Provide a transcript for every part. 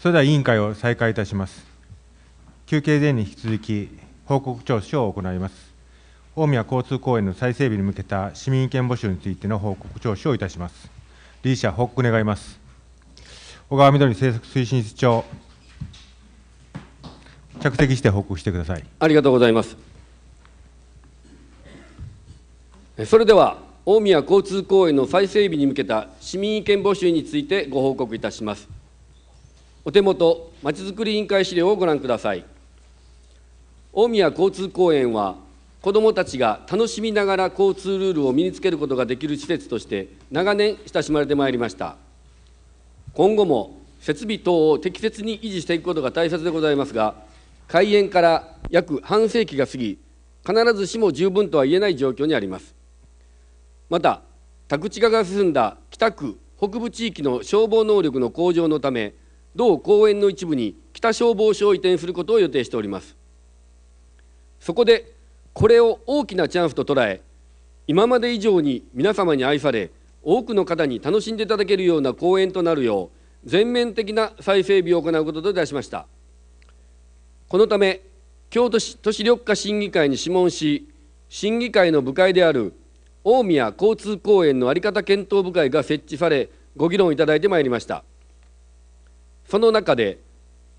それでは委員会を再開いたします。休憩前に引き続き報告聴取を行います。大宮交通公園の再整備に向けた市民意見募集についての報告聴取をいたします。理事者、報告願います。小川みどり政策推進室長、着席して報告してください。ありがとうございます。それでは、大宮交通公園の再整備に向けた市民意見募集についてご報告いたします。お手元、まちづくり委員会資料をご覧ください。大宮交通公園は、子どもたちが楽しみながら交通ルールを身につけることができる施設として、長年親しまれてまいりました。今後も設備等を適切に維持していくことが大切でございますが、開園から約半世紀が過ぎ、必ずしも十分とは言えない状況にあります。また、宅地化が進んだ北区、北部地域の消防能力の向上のため、同公園の一部に北消防署を移転することを予定しておりますそこでこれを大きなチャンスと捉え今まで以上に皆様に愛され多くの方に楽しんでいただけるような公演となるよう全面的な再整備を行うことといたしましたこのため京都市都市緑化審議会に諮問し審議会の部会である大宮交通公園の在り方検討部会が設置されご議論いただいてまいりました。その中で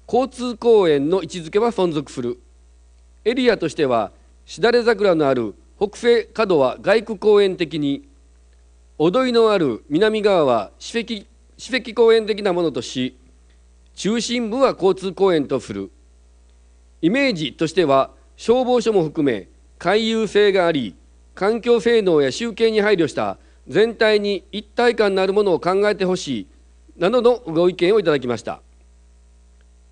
交通公園の位置づけは存続するエリアとしてはしだれ桜のある北西角は外区公園的に踊りのある南側は私跡公園的なものとし中心部は交通公園とするイメージとしては消防署も含め回遊性があり環境性能や集計に配慮した全体に一体感のあるものを考えてほしいなどのご意見をいただきました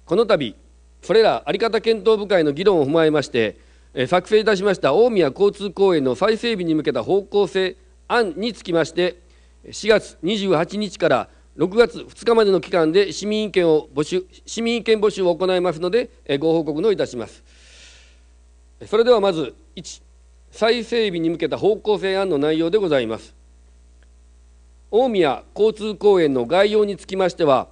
この度それら在り方検討部会の議論を踏まえまして作成いたしました大宮交通公園の再整備に向けた方向性案につきまして4月28日から6月2日までの期間で市民意見を募集市民意見募集を行いますのでご報告のいたしますそれではまず1再整備に向けた方向性案の内容でございます大宮交通公園の概要につきましては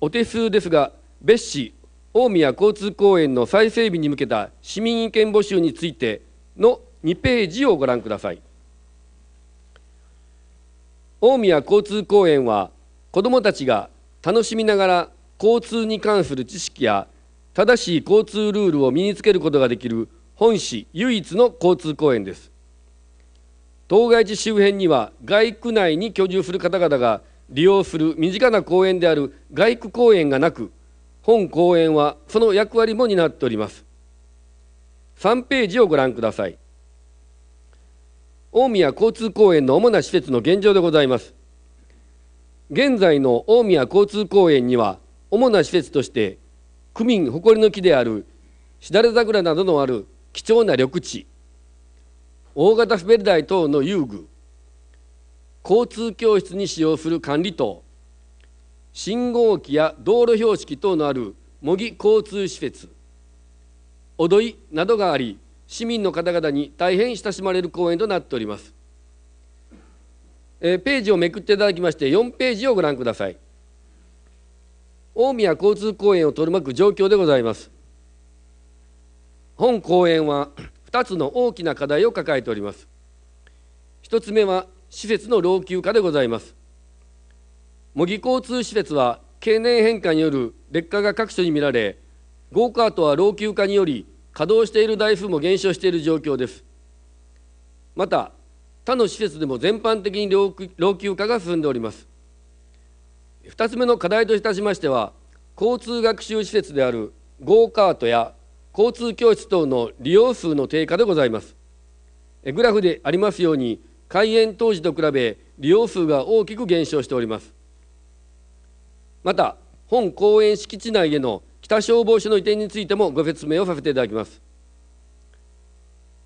お手数ですが別紙大宮交通公園の再整備に向けた市民意見募集についての2ページをご覧ください大宮交通公園は子どもたちが楽しみながら交通に関する知識や正しい交通ルールを身につけることができる本市唯一の交通公園です当該地周辺には外区内に居住する方々が利用する身近な公園である外区公園がなく本公園はその役割も担っております3ページをご覧ください大宮交通公園の主な施設の現状でございます現在の大宮交通公園には主な施設として区民誇りの木であるしだれ桜などのある貴重な緑地大型滑り台等の遊具交通教室に使用する管理棟信号機や道路標識等のある模擬交通施設踊りなどがあり市民の方々に大変親しまれる公園となっております、えー、ページをめくっていただきまして4ページをご覧ください大宮交通公園を取り巻く状況でございます本公園は2つの大きな課題を抱えております1つ目は施設の老朽化でございます模擬交通施設は経年変化による劣化が各所に見られゴーカートは老朽化により稼働している台数も減少している状況ですまた他の施設でも全般的に老朽化が進んでおります2つ目の課題といたしましては交通学習施設であるゴーカートや交通教室等の利用数の低下でございますグラフでありますように開園当時と比べ利用数が大きく減少しておりますまた本公園敷地内への北消防署の移転についてもご説明をさせていただきます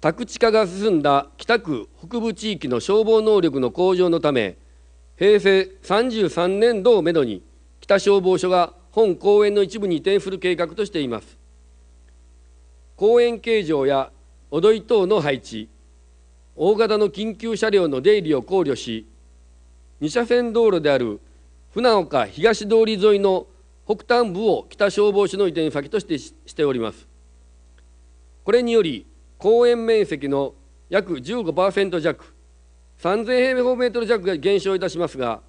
宅地化が進んだ北区北部地域の消防能力の向上のため平成33年度をめどに北消防署が本公園の一部に移転する計画としています公園形状や踊り等の配置大型の緊急車両の出入りを考慮し2車線道路である船岡東通り沿いの北端部を北消防署の移転先としてしておりますこれにより公園面積の約15%弱3000平方メートル弱が減少いたしますが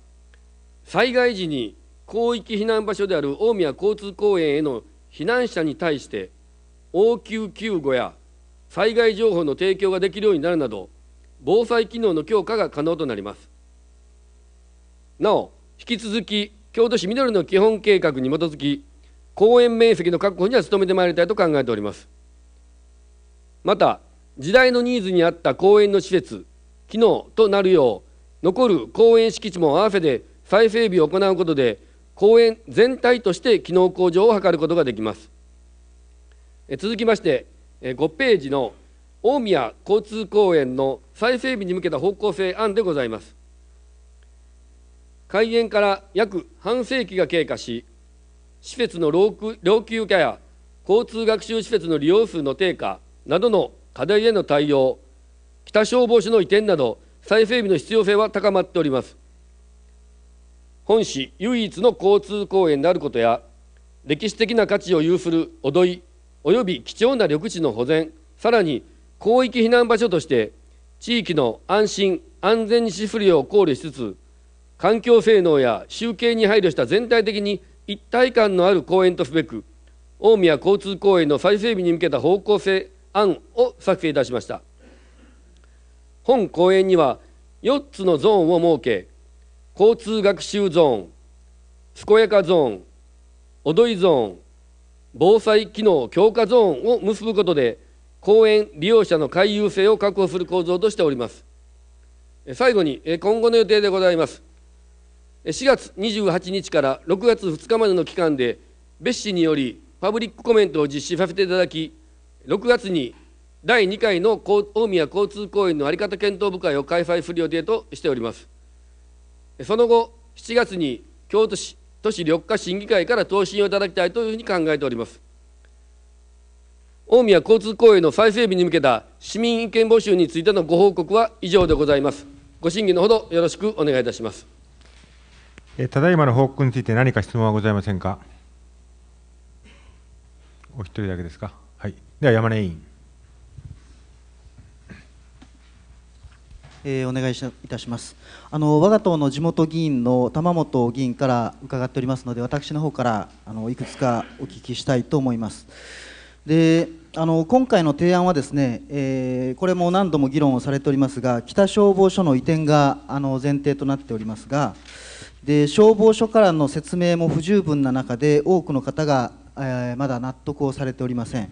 災害時に広域避難場所である大宮交通公園への避難者に対して応急救護や災害情報の提供ができるようになるなど防災機能の強化が可能となりますなお引き続き京都市緑の基本計画に基づき公園面積の確保には努めてまいりたいと考えておりますまた時代のニーズに合った公園の施設機能となるよう残る公園敷地も合わせて再整備を行うことで公園全体として機能向上を図ることができます続きまして、5ページの大宮交通公園の再整備に向けた方向性案でございます。開園から約半世紀が経過し、施設の老朽化や交通学習施設の利用数の低下などの課題への対応、北消防署の移転など、再整備の必要性は高まっております。本市唯一の交通公園であることや、歴史的な価値を有する踊り及び貴重な緑地の保全、さらに広域避難場所として地域の安心・安全に資するよう考慮しつつ、環境性能や集計に配慮した全体的に一体感のある公園とすべく、大宮交通公園の再整備に向けた方向性案を作成いたしました。本公園には4つのゾーンを設け、交通学習ゾーン、健やかゾーン、踊りゾーン、防災機能強化ゾーンを結ぶことで公園利用者の回遊性を確保する構造としております最後に今後の予定でございます4月28日から6月2日までの期間で別紙によりパブリックコメントを実施させていただき6月に第2回の大宮交通公園の在り方検討部会を開催する予定としておりますその後7月に京都市都市緑化審議会から答申をいただきたいというふうに考えております大宮交通公園の再整備に向けた市民意見募集についてのご報告は以上でございますご審議のほどよろしくお願いいたしますただいまの報告について何か質問はございませんかお一人だけですかはいでは山根委員えー、お願いいたしますあの我が党の地元議員の玉本議員から伺っておりますので私の方からあのいくつかお聞きしたいと思いますであの今回の提案はですね、えー、これも何度も議論をされておりますが北消防署の移転があの前提となっておりますがで消防署からの説明も不十分な中で多くの方がえー、まだ納得をされておりません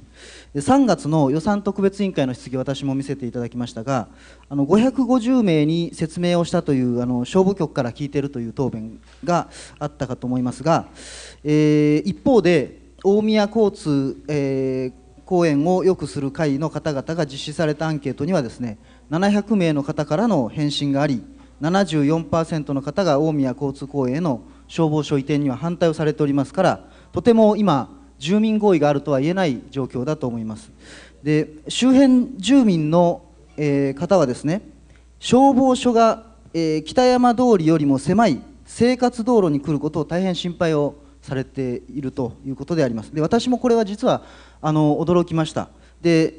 3月の予算特別委員会の質疑私も見せていただきましたがあの550名に説明をしたというあの消防局から聞いているという答弁があったかと思いますが、えー、一方で大宮交通、えー、公園を良くする会の方々が実施されたアンケートにはですね700名の方からの返信があり74%の方が大宮交通公園への消防署移転には反対をされておりますからとても今住民合意があるとは言えない状況だと思いますで周辺住民の、えー、方はですね消防署が、えー、北山通りよりも狭い生活道路に来ることを大変心配をされているということでありますで私もこれは実はあの驚きましたで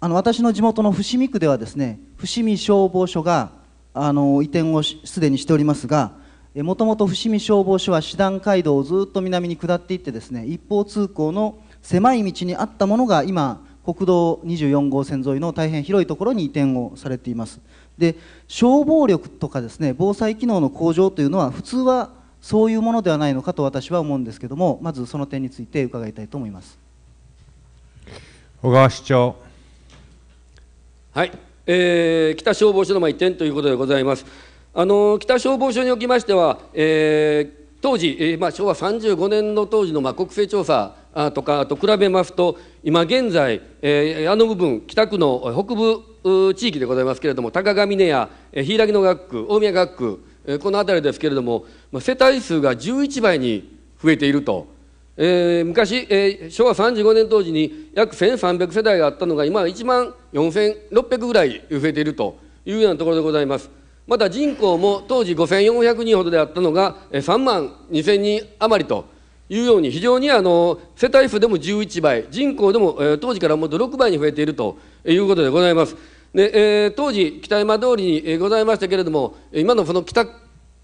あの私の地元の伏見区ではですね伏見消防署があの移転をすでにしておりますがもともと伏見消防署は師団街道をずっと南に下っていってですね一方通行の狭い道にあったものが今国道24号線沿いの大変広いところに移転をされていますで消防力とかですね防災機能の向上というのは普通はそういうものではないのかと私は思うんですけどもまずその点について伺いたいと思います小川市長はい、えー、北消防署の移転ということでございますあの北消防署におきましては、えー、当時、えーまあ、昭和35年の当時の、まあ、国勢調査とかと比べますと今現在、えー、あの部分北区の北部地域でございますけれども高上峰や柊野学区大宮学区、えー、この辺りですけれども、まあ、世帯数が11倍に増えていると。えー、昔、えー、昭和35年当時に約1300世代があったのが今は1万4600ぐらい増えているというようなところでございます。また人口も当時5400人ほどであったのが3万2000人余りというように非常にあの世帯数でも11倍人口でも、え当時からもっと6倍に増えているということでございます。でえー、当時北山通りに、えございましたけれども今のその北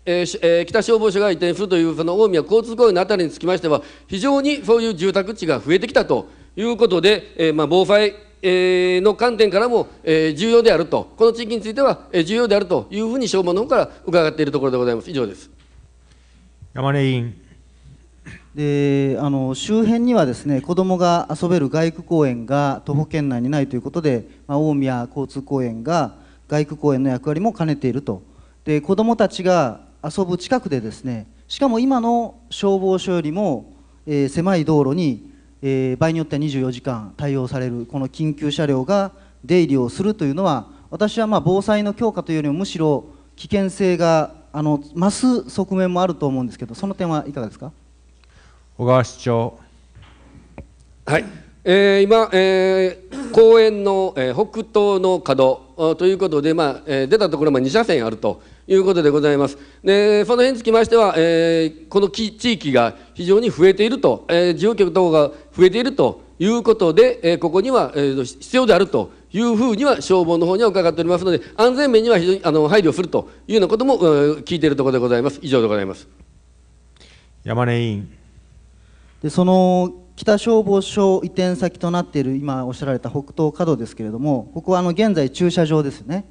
ええー、北消防署が移転するというその大宮交通公園の辺りにつきましては非常にそういう住宅地が増えてきたということで、えーまあ、防災の観点からも重要であると、この地域については重要であるというふうに消防の方から伺っているところでございます。以上です山根委員であの周辺にはですね子どもが遊べる外区公園が徒歩圏内にないということで、まあ、大宮交通公園が外区公園の役割も兼ねているとで子どもたちが遊ぶ近くでですねしかも今の消防署よりも、えー、狭い道路にえー、場合によっては24時間対応されるこの緊急車両が出入りをするというのは私はまあ防災の強化というよりもむしろ危険性があの増す側面もあると思うんですけどその点はいかがですか小川市長はい、えー、今、えー、公園の、え北東の角ということで、まあえ出たところも2車線あるということでございます。でその辺につきましては、えー、この地域が非常に増えていると、えー、事業局等が増えているということで、えここには、え必要であるというふうには消防の方には伺っておりますので安全面には非常にあの配慮するというようなことも、聞いているところでございます以上でございます山根委員でその北消防署移転先となっている今おっしゃられた北東角ですけれどもここはあの現在駐車場ですね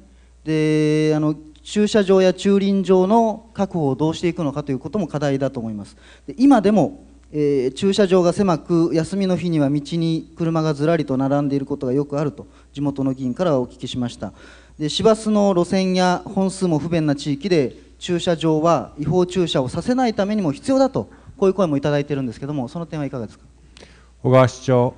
であの駐車場や駐輪場の確保をどうしていくのかということも課題だと思いますで今でもえー、駐車場が狭く休みの日には道に車がずらりと並んでいることがよくあると地元の議員からはお聞きしましたで市バスの路線や本数も不便な地域で駐車場は違法駐車をさせないためにも必要だとこういう声もいただいているんですけどもその点はいかがですか小川市長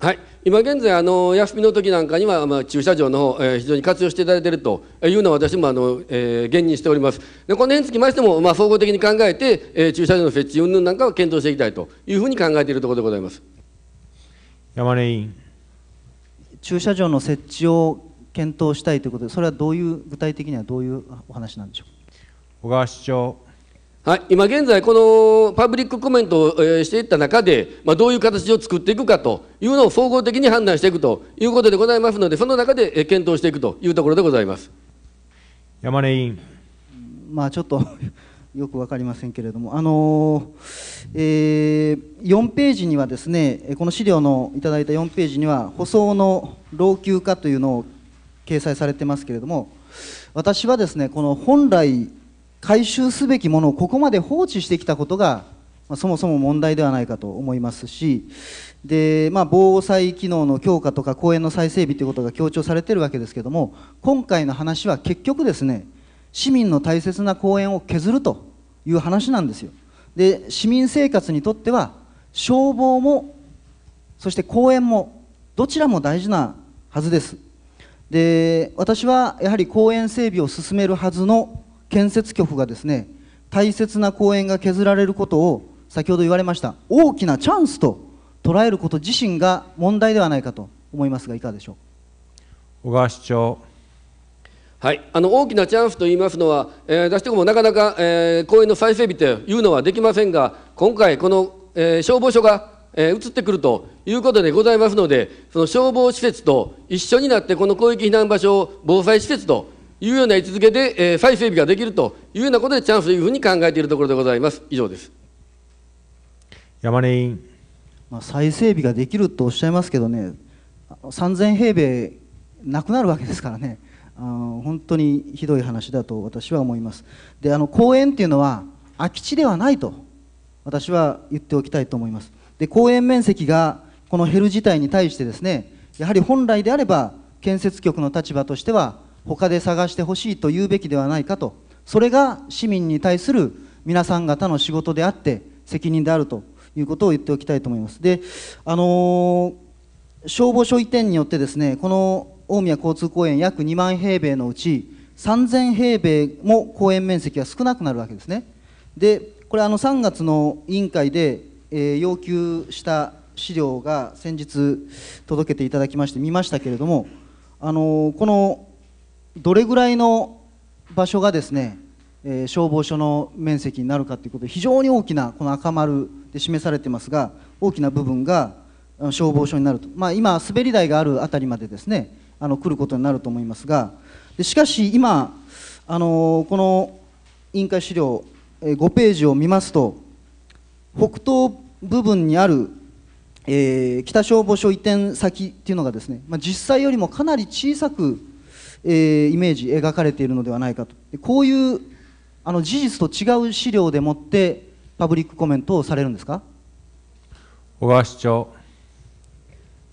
はい、今現在あの休みの時なんかには、まあ、駐車場の方、えー、非常に活用していただいているというのは私もあの、えー、現にしておりますでこの辺につきましても、まあ、総合的に考えて、えー、駐車場の設置云々なんかを検討していきたいというふうに考えているところでございます山根委員駐車場の設置を検討したいということでそれはどういう具体的にはどういうお話なんでしょうか小川市長はい、今現在、このパブリックコメントを、していった中で、まあ、どういう形を作っていくかというのを総合的に判断していくということでございますので、その中で、え検討していくというところでございます山根委員。まあ、ちょっと よく分かりませんけれども、あのえー、4ページにはですねこの資料のいただいた4ページには舗装の老朽化というのを掲載されてますけれども私はですねこの本来回収すべきものをここまで放置してきたことが、まあ、そもそも問題ではないかと思いますしで、まあ、防災機能の強化とか公園の再整備ということが強調されているわけですけども今回の話は結局ですね市民の大切な公園を削るという話なんですよで市民生活にとっては消防もそして公園もどちらも大事なはずですで私はやはり公園整備を進めるはずの建設局がですね大切な公園が削られることを先ほど言われました大きなチャンスと捉えること自身が問題ではないかと思いますがいかがでしょう小川市長はい、あの大きなチャンスと言いますのは、えー、私どももなかなか、えー、公園の再整備というのはできませんが、今回、この、えー、消防署が、え移ってくるということでございますので、その消防施設と一緒になって、この広域避難場所を防災施設というような位置づけで、えー、再整備ができるというようなことでチャンスというふうに考えているところでございます。以上です。山根委員。まあ、再整備ができるとおっしゃいますけどね、3000平米なくなるわけですからね。あの本当にひどい話だと私は思います。で、あの公園っていうのは空き地ではないと私は言っておきたいと思います。で、公園面積がこの減る事態に対してですね、やはり本来であれば建設局の立場としては他で探してほしいと言うべきではないかとそれが市民に対する皆さん方の仕事であって責任であるということを言っておきたいと思います。であのー、消防署移転によってですねこの大宮交通公園約2万平米のうち3000平米も公園面積が少なくなるわけですね。でこれあの3月の委員会で、えー、要求した資料が先日届けていただきまして見ましたけれども、あのー、このどれぐらいの場所がですね、えー、消防署の面積になるかということで非常に大きなこの赤丸で示されてますが大きな部分が消防署になると、まあ、今滑り台がある辺りまでですねあの来ることになると思いますがでしかし今あのこの委員会資料5ページを見ますと北東部分にある、えー、北消防署移転先っていうのがですね、まあ、実際よりもかなり小さくえー、イメージ描かれているのではないかとこういうあの事実と違う資料でもってパブリックコメントをされるんですか小川市長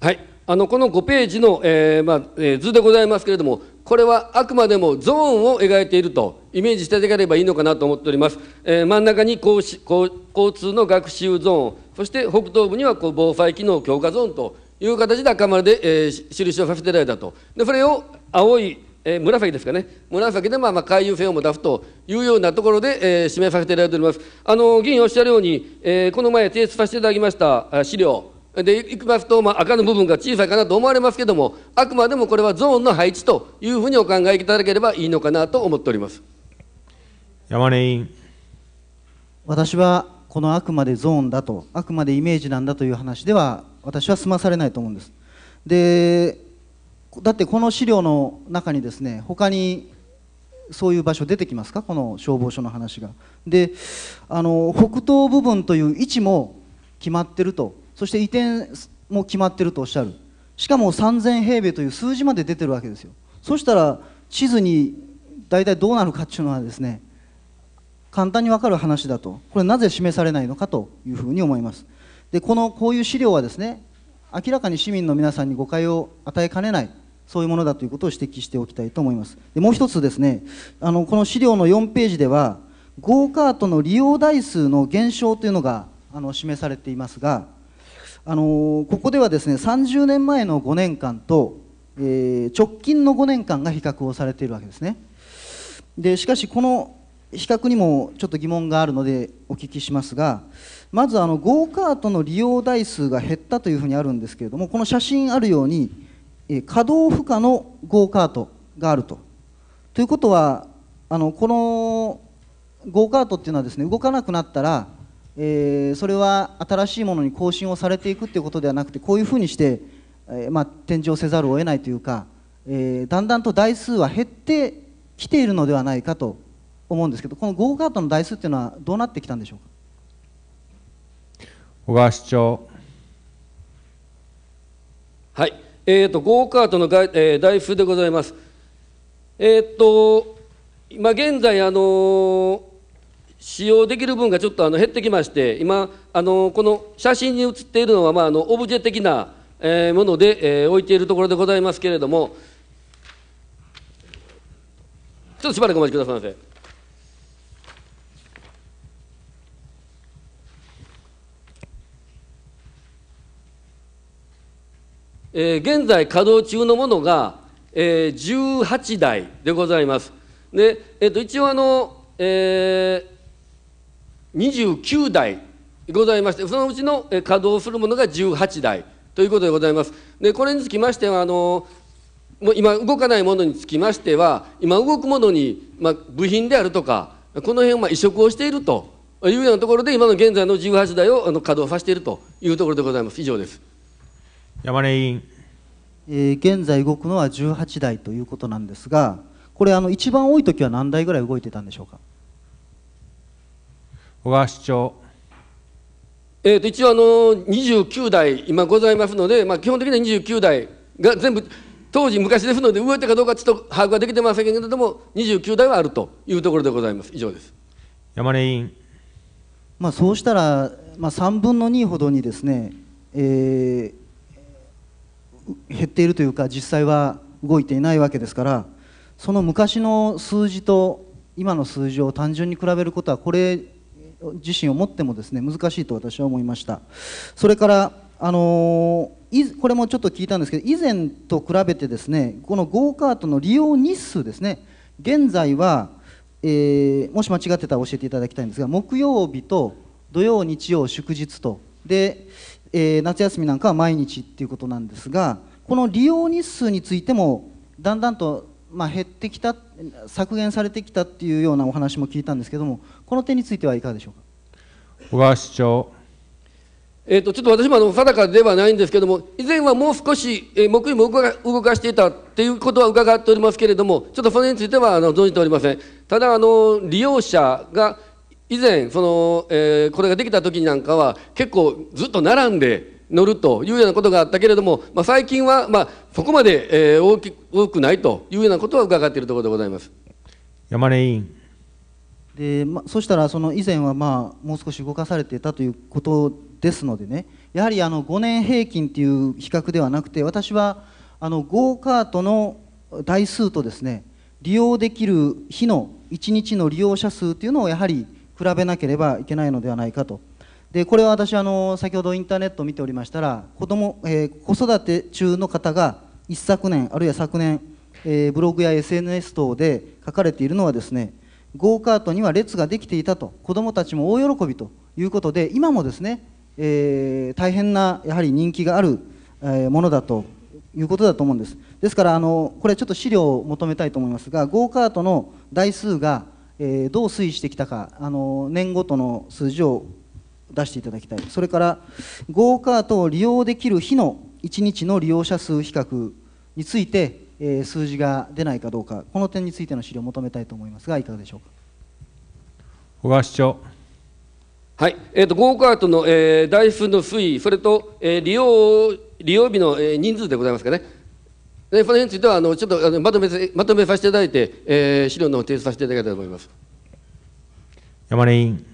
はいあのこの5ページの、えーまあえー、図でございますけれどもこれはあくまでもゾーンを描いているとイメージしていただければいいのかなと思っております、えー、真ん中に交し交交通の学習ゾーンそして北東部にはこう防災機能強化ゾーンという形で赤丸で、えー、印をさせていただいたとでそれを青い、えー、紫ですかね紫でまあまあ回遊船をも出すというようなところで、えー、指名させていただいておりますあの議員おっしゃるように、えー、この前提出させていただきました資料でいきますと、まあ、赤の部分が小さいかなと思われますけどもあくまでもこれはゾーンの配置というふうにお考えいただければいいのかなと思っております山根委員私はこのあくまでゾーンだとあくまでイメージなんだという話では私は済まされないと思うんですでだってこの資料の中にですね他にそういう場所出てきますかこの消防署の話が。であの北東部分という位置も決まってるとそして移転も決まってるとおっしゃるしかも3000平米という数字まで出てるわけですよそしたら地図に大体どうなるかっていうのはですね簡単に分かる話だとこれなぜ示されないのかというふうに思いますでこのこういう資料はですね明らかに市民の皆さんに誤解を与えかねないそういうものだということを指摘しておきたいと思いますでもう一つですねあのこの資料の4ページではゴーカートの利用台数の減少というのがあの示されていますがあのここではですね30年前の5年間と、えー、直近の5年間が比較をされているわけですねでしかしこの比較にもちょっと疑問があるのでお聞きしますがまずあのゴーカートの利用台数が減ったというふうにあるんですけれどもこの写真あるように稼働負荷のゴーカートがあると。ということはあのこのゴーカートっていうのはですね動かなくなったら、えー、それは新しいものに更新をされていくっていうことではなくてこういうふうにして、えーまあ、転乗せざるを得ないというか、えー、だんだんと台数は減ってきているのではないかと思うんですけどこのゴーカートの台数っていうのはどうなってきたんでしょうか小川市長はいえーと、ゴーカートのえー、台風でございます。えっ、ー、と今現在、あのー、使用できる分がちょっとあの減ってきまして今、あのー、この写真に写っているのは、まあ、あのオブジェ的な、えー、もので、えー、置いているところでございますけれどもちょっとしばらくお待ちくださいませ。え現在稼働中のものが、え18台でございます。で、えっと、一応あの、えー、29台ございまして、そのうちの稼働するものが18台ということでございます。で、これにつきましては、あのもう今動かないものにつきましては、今動くものに、まあ、部品であるとか、この辺を移植をしているというようなところで、今の現在の18台をあの稼働させているというところでございます。以上です。山根委員、えー、現在動くのは18台ということなんですがこれあの一番多い時は何台ぐらい動いてたんでしょうか小川市長えー、と一応あの29台今ございますので、まあ、基本的には29台が全部当時昔ですので動いたかどうかちょっと把握はできてませんけれども29台はあるというところでございます以上です山根委員、まあ、そうしたら、まあ、3分の2ほどにですね、えー、減っているというか実際は動いていないわけですからその昔の数字と今の数字を単純に比べることはこれ自身を持ってもですね難しいと私は思いましたそれからあのこれもちょっと聞いたんですけど以前と比べてですねこのゴーカートの利用日数ですね現在は、えー、もし間違ってたら教えていただきたいんですが木曜日と土曜日曜祝日とでえー、夏休みなんかは毎日っていうことなんですがこの利用日数についてもだんだんと、まあ、減ってきた削減されてきたっていうようなお話も聞いたんですけどもこの点についてはいかがでしょうか小川市長えーと、ちょっと私もあの定かではないんですけれども、以前はもう少し、えー、黙秘も動かしていたということは伺っておりますけれども、ちょっとそれについてはあの存じておりません。ただあの、利用者が以前その、えー、これができた時なんかは結構ずっと並んで乗るというようなことがあったけれども、まあ、最近は、まあ、そこまで、えー、大き多くないというようなことは伺っているところでございます。山根委員で、まあ、そしたらその以前は、まあ、もう少し動かされていたということですのでねやはりあの5年平均という比較ではなくて私はあのゴーカートの台数とですね利用できる日の1日の利用者数というのをやはり比べなければいけないのではないかとでこれは私あの先ほどインターネットを見ておりましたら子供、えー、子育て中の方が一昨年あるいは昨年、えー、ブログや SNS 等で書かれているのはですねゴーカートには列ができていたと子どもたちも大喜びということで今もですね、えー、大変なやはり人気がある、えものだということだと思うんですですからあのこれちょっと資料を求めたいと思いますがゴーカートの台数がえー、どう推移してきたかあの年ごとの数字を出していただきたいそれからゴーカートを利用できる日の1日の利用者数比較について、えー、数字が出ないかどうかこの点についての資料を求めたいと思いますがいかがでしょうか小川市長はいえーと、とゴーカートの、えー、台数の推移それと、えー、利用利用日の、えー、人数でございますかねでこの辺についてはあのちょっとあのまとめまとめさせていただいて、えー、資料の提出させていただきたいと思います山根委員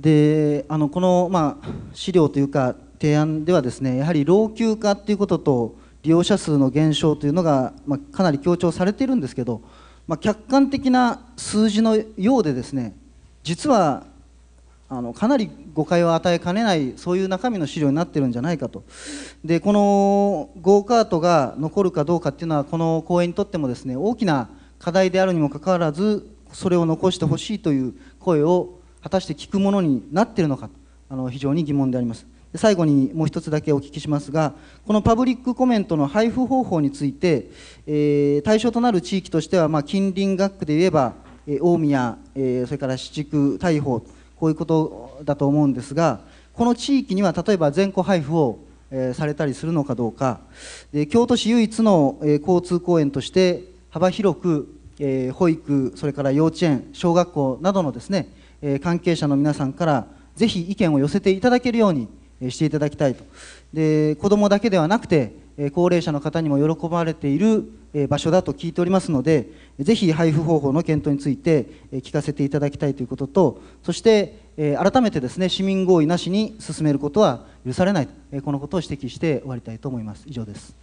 であのこの、まあ、資料というか提案ではですねやはり老朽化ということと利用者数の減少というのが、まあ、かなり強調されているんですけど、まあ、客観的な数字のようでですね実はあのかなり誤解を与えかねないそういう中身の資料になってるんじゃないかとでこのゴーカートが残るかどうかっていうのはこの公園にとってもですね大きな課題であるにもかかわらずそれを残してほしいという声を果たして聞くものになっているのかあの非常に疑問であります最後にもう一つだけお聞きしますがこのパブリックコメントの配布方法について、えー、対象となる地域としては、まあ、近隣学区で言えば、えー、大宮、えー、それから私地区大鵬こういうことだと思うんですがこの地域には例えば全戸配布を、えされたりするのかどうか、で京都市唯一の、え交通公園として幅広く、え保育それから幼稚園小学校などのですね、え関係者の皆さんからぜひ意見を寄せていただけるようにしていただきたいとで子どもだけではなくて高齢者の方にも喜ばれている場所だと聞いておりますので、ぜひ配布方法の検討について聞かせていただきたいということと、そして改めてですね市民合意なしに進めることは許されない、このことを指摘して終わりたいと思います。以上です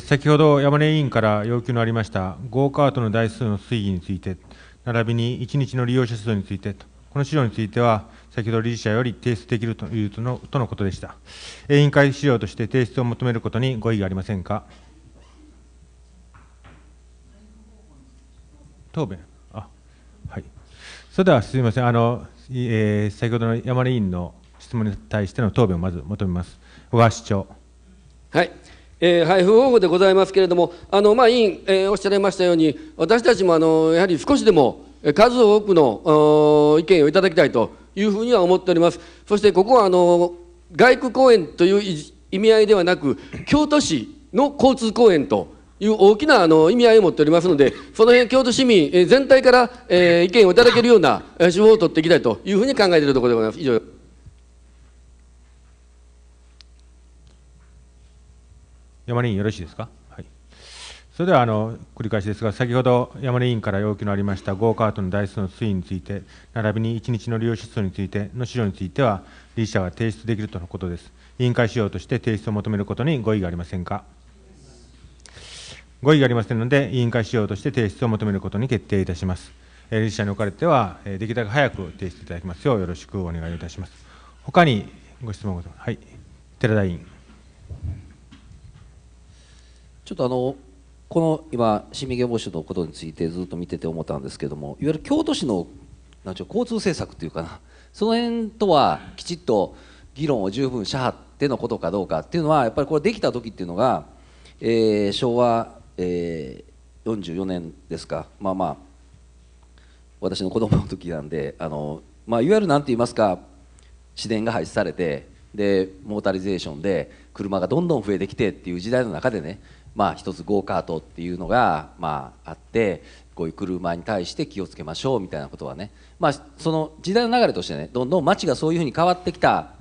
先ほど山根委員から要求のありましたゴーカートの台数の推移について、並びに1日の利用者数についてこの資料については、先ほど理事者より提出できるというとのとのことでした。委員会資料として提出を求めることにご異議ありませんか。答弁あ、はい、それではすみませんあの、えー、先ほどの山根委員の質問に対しての答弁をまず求めます。小川市長はいえー、配布方法でございますけれども、あのまあ、委員、えー、おっしゃられましたように、私たちもあのやはり少しでも数多くの意見をいただきたいというふうには思っておりますそしてここはあの外区公園という意味合いではなく京都市の交通公園という大きなあの意味合いを持っておりますのでその辺京都市民全体から、え意見をいただけるような手法を取っていきたいというふうに考えているところでございます以上山林よろしいですかそれではあの繰り返しですが、先ほど山根委員から要求のありましたゴーカートの台数の推移について、並びに1日の利用者数についての資料については、理事者は提出できるとのことです。委員会資料として提出を求めることにご異議がありませんか。ご異議ありませんので、委員会資料として提出を求めることに決定いたします。理事者におかれては、できるだけ早く提出いただきますようよろしくお願いいたします。他にご質問ございます。はい、寺田委員。ちょっとあのこの今市民言語種のことについてずっと見てて思ったんですけどもいわゆる京都市のなん交通政策というかなその辺とはきちっと議論を十分しはってのことかどうかっていうのはやっぱりこれできた時っていうのが、えー、昭和、えー、44年ですかまあまあ私の子供の時なんであの、まあ、いわゆる何て言いますか市電が廃止されてでモータリゼーションで車がどんどん増えてきてっていう時代の中でねまあ、一つゴーカートっていうのが、まあ、あってこういう車に対して気をつけましょうみたいなことはね、まあ、その時代の流れとしてねどんどん街がそういうふうに変わってきた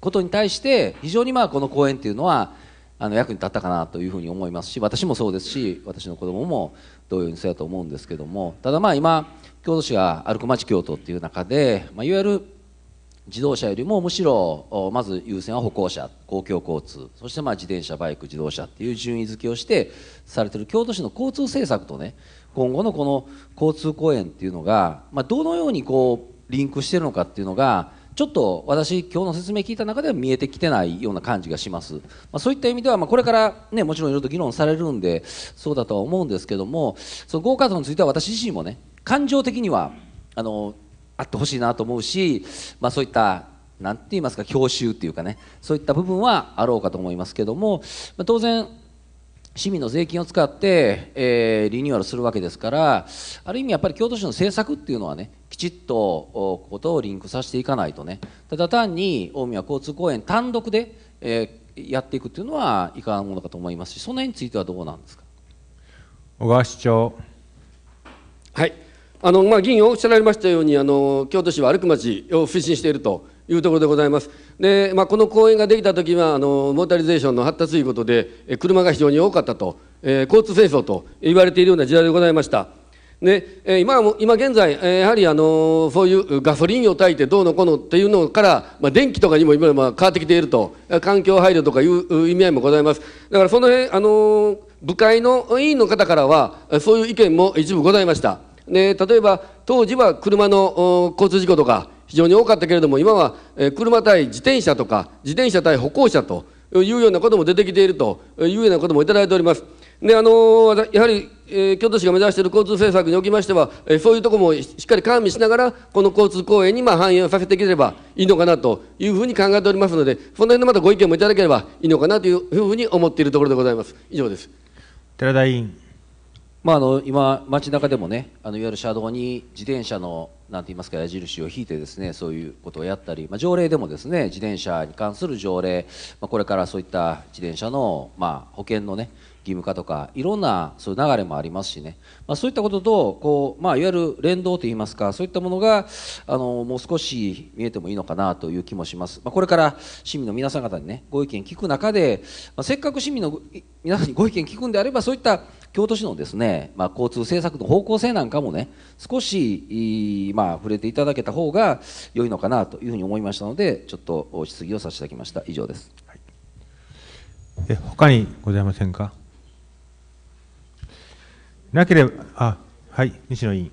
ことに対して非常にまあこの公園っていうのはあの役に立ったかなというふうに思いますし私もそうですし私の子供も同様にそうやと思うんですけどもただまあ今京都市が歩く町京都っていう中で、まあ、いわゆる自動車よりもむしろまず優先は歩行者公共交通そしてまあ自転車バイク自動車っていう順位付けをしてされてる京都市の交通政策とね今後のこの交通公園っていうのが、まあ、どのようにこうリンクしてるのかっていうのがちょっと私今日の説明聞いた中では見えてきてないような感じがします、まあ、そういった意味では、まあ、これからねもちろんいろいろと議論されるんでそうだとは思うんですけどもそのゴーカートについては私自身もね感情的にはあのあってほしいなと思うし、まあ、そういった何て言いますか教習っていうかねそういった部分はあろうかと思いますけども、まあ、当然市民の税金を使って、えー、リニューアルするわけですからある意味やっぱり京都市の政策っていうのはねきちっとことをリンクさせていかないとねただ単に近江は交通公園単独で、えー、やっていくっていうのはいかがなものかと思いますしその辺についてはどうなんですか小川市長はいあのまあ、議員おっしゃられましたようにあの京都市は歩く街を推進しているというところでございますで、まあ、この公園ができた時はあのモータリゼーションの発達ということで車が非常に多かったと、えー、交通戦争と言われているような時代でございましたで今も今現在やはりあのそういうガソリンを焚いてどうのこうのっていうのから、まあ、電気とかにも今まあ変わってきていると環境配慮とかいう意味合いもございますだからその辺あの部会の委員の方からはそういう意見も一部ございましたで例えば当時は車の交通事故とか非常に多かったけれども今は車対自転車とか自転車対歩行者というようなことも出てきているというようなこともいただいております。であのやはり、え京都市が目指している交通政策におきましては、えそういうところもしっかり管理しながらこの交通公園にまあ反映をさせていければいいのかなというふうに考えておりますのでその辺のまたご意見もいただければいいのかなというふうに思っているところでございます以上です寺田委員まあ、あの今、街中でもねあのいわゆる車道に自転車のなんて言いますか矢印を引いてですねそういうことをやったり、まあ、条例でもですね自転車に関する条例、まあ、これからそういった自転車の、まあ、保険のね義務化とかいろんなそういう流れもありますしね、まあ、そういったこととこう、まあ、いわゆる連動といいますかそういったものがあのもう少し見えてもいいのかなという気もします、まあ、これから市民の皆さん方にねご意見聞く中で、まあ、せっかく市民の皆さんにご意見聞くんであればそういった京都市のですね、まあ、交通政策の方向性なんかもね少し、まあ、触れていただけた方が良いのかなというふうに思いましたのでちょっと質疑をさせていただきました以上です、はい、え他にございませんかなければ、あはい、西野委員。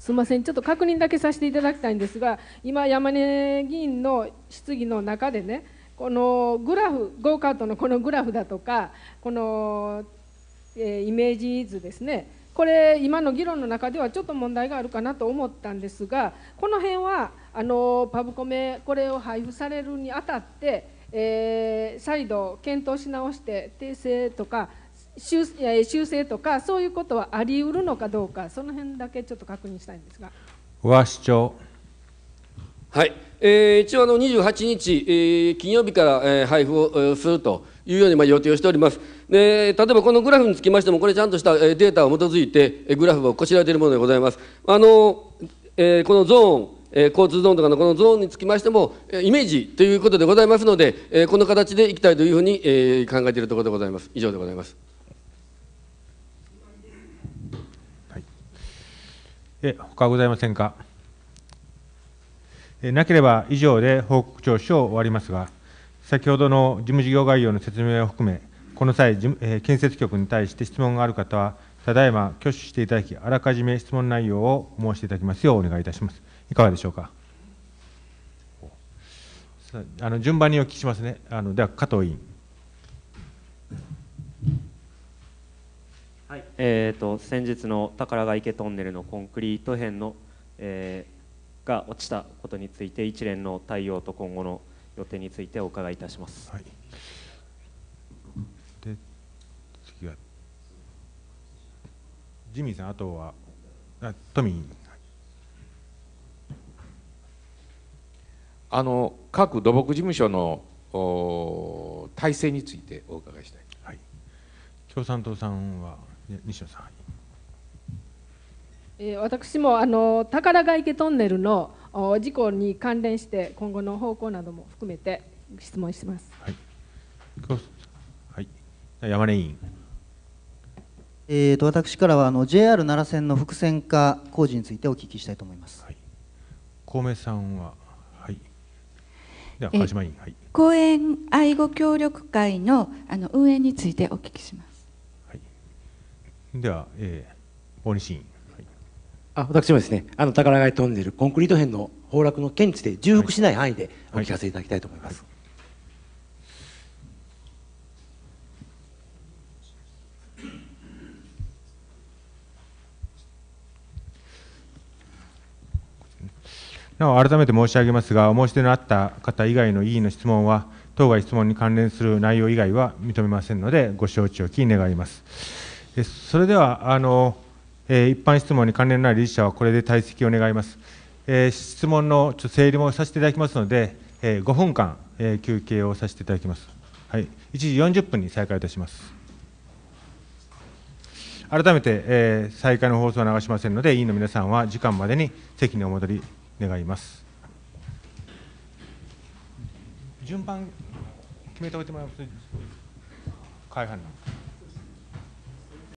すみません、ちょっと確認だけさせていただきたいんですが、今、山根議員の質疑の中でね、このグラフ、ゴーカートのこのグラフだとか、この、えー、イメージ図ですね、これ、今の議論の中ではちょっと問題があるかなと思ったんですが、この辺はあのパブコメ、これを配布されるにあたって、えー、再度検討し直して訂正とか修修正とかそういうことはあり得るのかどうかその辺だけちょっと確認したいんですが。市長はい、えー、一応あの28日、えー、金曜日から、えー、配布をするというようにまあ予定をしております。で例えばこのグラフにつきましても、これちゃんとしたデータを基づいて、グラフをこしらえているものでございます。あのえー、このゾーンえー、交通ゾーンとかのこのゾーンにつきましても、えイメージということでございますので、えー、この形でいきたいというふうに、えー、考えているところでございます以上でございます、はい、え他ございませんかえなければ以上で報告聴取を終わりますが先ほどの事務事業概要の説明を含めこの際、え建設局に対して質問がある方はただいま挙手していただきあらかじめ質問内容を申していただきますようお願いいたしますいかがでしょうか。あの順番にお聞きしますね。あのでは加藤委員。はい、えっ、ー、と先日の宝ヶ池トンネルのコンクリート片の、えー、が落ちたことについて一連の対応と今後の予定についてお伺いいたします。はい。で次はジミーさんあとはあトミー。あの各土木事務所の体制についてお伺いしたい、はい、共産党さんは西野さん、えー、私もあの宝ヶ池トンネルの事故に関連して今後の方向なども含めて質問します、はい山根委員、えーと、私からはあの JR 奈良線の複線化工事についてお聞きしたいと思います、はい、公明さんはでは川島委員、はい、公園愛護協力会のあの運営についてお聞きします。はい、では、えー、大西委員、はい、あ私もですねあの宝貝トンネルコンクリート片の崩落の件について重複しない範囲でお聞かせいただきたいと思います。はいなお、改めて申し上げますが、お申し出のあった方以外の委員の質問は、当該質問に関連する内容以外は認めませんので、ご承知おき願います。それでは、あのえ一般質問に関連のない理事者はこれで退席を願います。え質問の整理もさせていただきますので、え5分間、え休憩をさせていただきます。はい、1時40分に再開いたします。改めて、え再開の放送は流しませんので、委員の皆さんは時間までに席にお戻り願います。順番決めておいてもらいます会派に